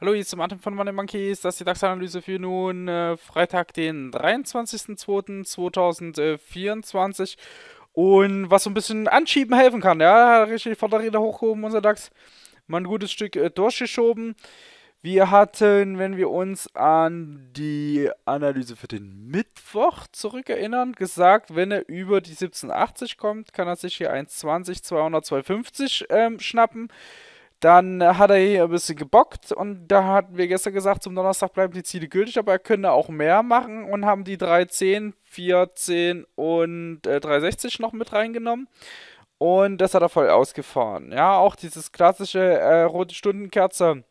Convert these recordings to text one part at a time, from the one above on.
Hallo, hier ist zum Atem von Money Monkeys. Das ist die DAX-Analyse für nun äh, Freitag, den 23.02.2024. Und was so ein bisschen anschieben helfen kann, ja, richtig Vorderräder hochgehoben, unser DAX. Mal ein gutes Stück äh, durchgeschoben. Wir hatten, wenn wir uns an die Analyse für den Mittwoch zurückerinnern, gesagt, wenn er über die 1780 kommt, kann er sich hier 1,20, 200, 250 ähm, schnappen. Dann hat er hier ein bisschen gebockt und da hatten wir gestern gesagt, zum Donnerstag bleiben die Ziele gültig, aber er könnte auch mehr machen und haben die 310, 14 und äh, 360 noch mit reingenommen. Und das hat er voll ausgefahren. Ja, auch dieses klassische äh, rote Stundenkerze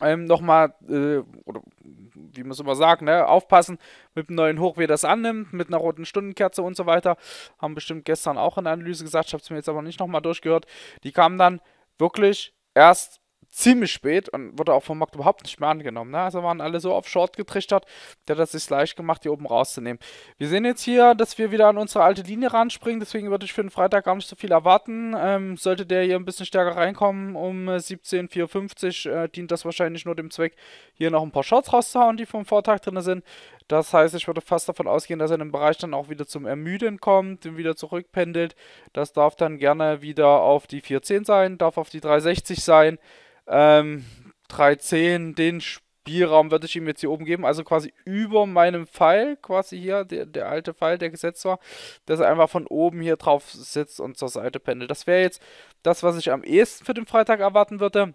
ähm, nochmal, äh, oder wie man es immer sagt, ne, aufpassen mit dem neuen Hoch, wie das annimmt, mit einer roten Stundenkerze und so weiter. Haben bestimmt gestern auch in der Analyse gesagt, ich habe es mir jetzt aber nicht nochmal durchgehört. Die kamen dann wirklich erst ziemlich spät und wurde auch vom Markt überhaupt nicht mehr angenommen. Ne? Also waren alle so auf Short getrichtert, der hat es sich leicht gemacht, hier oben rauszunehmen. Wir sehen jetzt hier, dass wir wieder an unsere alte Linie ranspringen, deswegen würde ich für den Freitag gar nicht so viel erwarten. Ähm, sollte der hier ein bisschen stärker reinkommen um 17,450, äh, äh, dient das wahrscheinlich nur dem Zweck, hier noch ein paar Shorts rauszuhauen, die vom Vortag drin sind. Das heißt, ich würde fast davon ausgehen, dass er in dem Bereich dann auch wieder zum Ermüden kommt, wieder zurückpendelt. Das darf dann gerne wieder auf die 410 sein, darf auf die 360 sein. Ähm, 310, den Spielraum würde ich ihm jetzt hier oben geben. Also quasi über meinem Pfeil, quasi hier, der, der alte Pfeil, der gesetzt war, dass er einfach von oben hier drauf sitzt und zur Seite pendelt. Das wäre jetzt das, was ich am ehesten für den Freitag erwarten würde.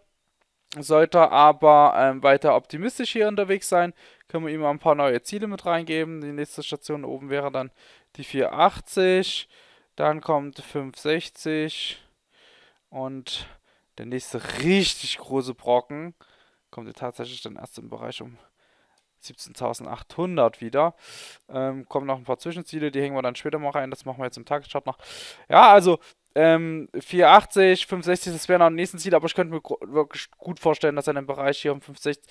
Sollte aber ähm, weiter optimistisch hier unterwegs sein, können wir ihm ein paar neue Ziele mit reingeben. Die nächste Station oben wäre dann die 480, dann kommt 560 und der nächste richtig große Brocken kommt ja tatsächlich dann erst im Bereich um 17.800 wieder. Ähm, kommen noch ein paar Zwischenziele, die hängen wir dann später mal rein. Das machen wir jetzt im Tageschart noch. Ja, also ähm, 480, 560, das wäre noch ein nächsten Ziel, aber ich könnte mir wirklich gut vorstellen, dass er in den Bereich hier um 560.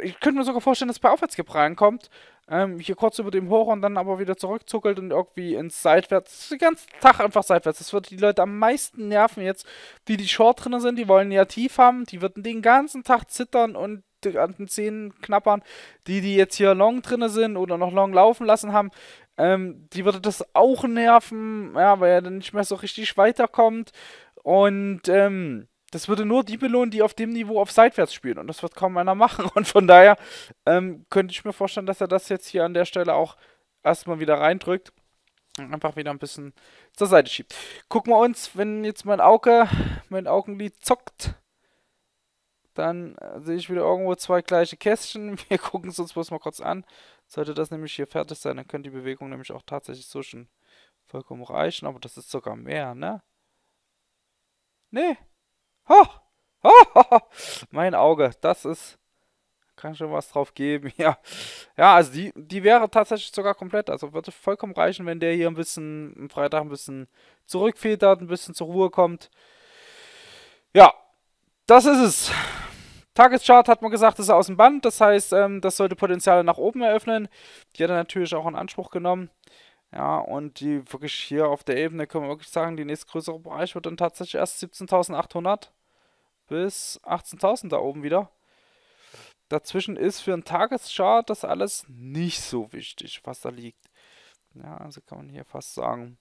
Ich könnte mir sogar vorstellen, dass bei Aufwärtsgebrauch reinkommt ähm, hier kurz über dem hoch und dann aber wieder zurückzuckelt und irgendwie ins Seitwärts. Den ganzen Tag einfach seitwärts. Das wird die Leute am meisten nerven jetzt, die die Short drin sind. Die wollen ja tief haben. Die würden den ganzen Tag zittern und an den Zähnen knappern. Die, die jetzt hier long drinne sind oder noch long laufen lassen haben, ähm, die würde das auch nerven, ja, weil er dann nicht mehr so richtig weiterkommt. Und ähm, das würde nur die belohnen, die auf dem Niveau auf seitwärts spielen. Und das wird kaum einer machen. Und von daher ähm, könnte ich mir vorstellen, dass er das jetzt hier an der Stelle auch erstmal wieder reindrückt. Und einfach wieder ein bisschen zur Seite schiebt. Gucken wir uns, wenn jetzt mein Auge, mein Augenlid zockt, dann äh, sehe ich wieder irgendwo zwei gleiche Kästchen. Wir gucken es uns bloß mal kurz an. Sollte das nämlich hier fertig sein, dann könnte die Bewegung nämlich auch tatsächlich so schon vollkommen reichen. Aber das ist sogar mehr, ne? Nee, Ho! Ho, ho, mein Auge, das ist. Kann schon was drauf geben, ja. Ja, also die, die wäre tatsächlich sogar komplett. Also würde vollkommen reichen, wenn der hier ein bisschen am Freitag ein bisschen zurückfedert, ein bisschen zur Ruhe kommt. Ja, das ist es. Tageschart hat man gesagt, ist aus dem Band. Das heißt, ähm, das sollte Potenziale nach oben eröffnen. Die hat er natürlich auch in Anspruch genommen. Ja, und die wirklich hier auf der Ebene können wir wirklich sagen, die nächstgrößere Bereich wird dann tatsächlich erst 17.800 bis 18.000 da oben wieder. Dazwischen ist für einen Tageschart das alles nicht so wichtig, was da liegt. Ja, also kann man hier fast sagen,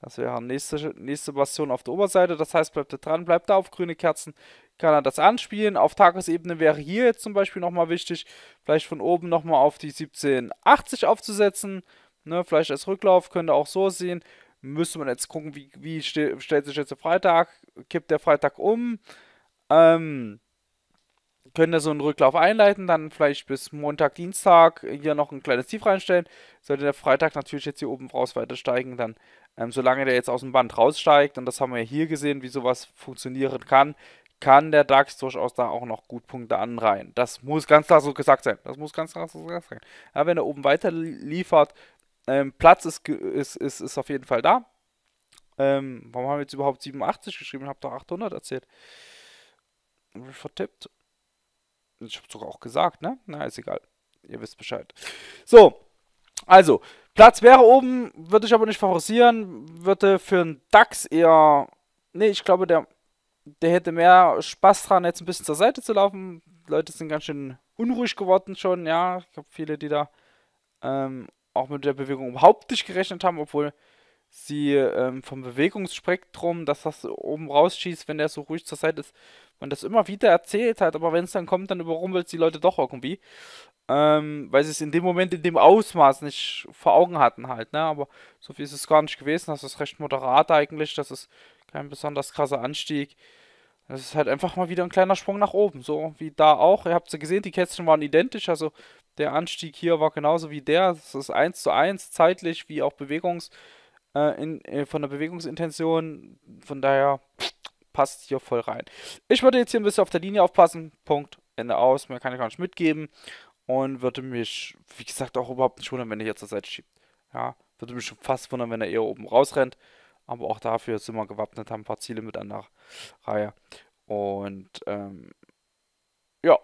das wäre nächste, nächste Bastion auf der Oberseite. Das heißt, bleibt da dran, bleibt da auf grüne Kerzen, kann er das anspielen. Auf Tagesebene wäre hier jetzt zum Beispiel nochmal wichtig, vielleicht von oben nochmal auf die 1780 aufzusetzen Ne, vielleicht als Rücklauf, könnte auch so sehen. Müsste man jetzt gucken, wie, wie stellt sich jetzt der Freitag, kippt der Freitag um. Ähm, könnte so einen Rücklauf einleiten, dann vielleicht bis Montag, Dienstag hier noch ein kleines Tief reinstellen. Sollte der Freitag natürlich jetzt hier oben raus weiter steigen, dann ähm, solange der jetzt aus dem Band raussteigt, und das haben wir hier gesehen, wie sowas funktionieren kann, kann der DAX durchaus da auch noch gut Punkte anreihen. Das muss ganz klar so gesagt sein. Das muss ganz klar so gesagt sein. Ja, wenn er oben weiter liefert, ähm, Platz ist, ist, ist, ist auf jeden Fall da. Ähm, warum haben wir jetzt überhaupt 87 geschrieben? Ich habe doch 800 erzählt. Vertippt. Ich habe sogar auch gesagt, ne? Na, ist egal. Ihr wisst Bescheid. So, also, Platz wäre oben, würde ich aber nicht favorisieren. Würde für einen DAX eher. Ne, ich glaube, der, der hätte mehr Spaß dran, jetzt ein bisschen zur Seite zu laufen. Die Leute sind ganz schön unruhig geworden schon, ja. Ich habe viele, die da ähm, auch mit der Bewegung überhaupt nicht gerechnet haben, obwohl sie ähm, vom Bewegungsspektrum, dass das oben rausschießt, wenn der so ruhig zur Seite ist, man das immer wieder erzählt hat, aber wenn es dann kommt, dann überrumpelt die Leute doch irgendwie. Ähm, weil sie es in dem Moment in dem Ausmaß nicht vor Augen hatten halt, ne? Aber so viel ist es gar nicht gewesen. Das ist recht moderat eigentlich. Das ist kein besonders krasser Anstieg. Das ist halt einfach mal wieder ein kleiner Sprung nach oben. So wie da auch. Ihr habt es ja gesehen, die Kästchen waren identisch. Also der Anstieg hier war genauso wie der. Es ist eins zu eins zeitlich wie auch Bewegungs äh, in, äh, von der Bewegungsintention. Von daher passt hier voll rein. Ich würde jetzt hier ein bisschen auf der Linie aufpassen. Punkt. Ende aus. Mehr kann ich gar nicht mitgeben. Und würde mich, wie gesagt, auch überhaupt nicht wundern, wenn er hier zur Seite schiebt. Ja, würde mich schon fast wundern, wenn er eher oben rausrennt. Aber auch dafür sind wir gewappnet, haben ein paar Ziele mit an der Reihe. Und ähm, ja,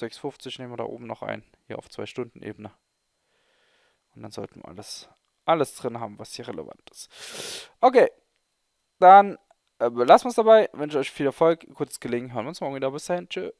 6,50 nehmen wir da oben noch ein hier auf zwei Stunden Ebene. Und dann sollten wir alles, alles drin haben, was hier relevant ist. Okay, dann äh, lassen wir es dabei. Ich Wünsche euch viel Erfolg, kurzes Gelingen. Hören wir uns morgen wieder. Bis dahin. Tschüss.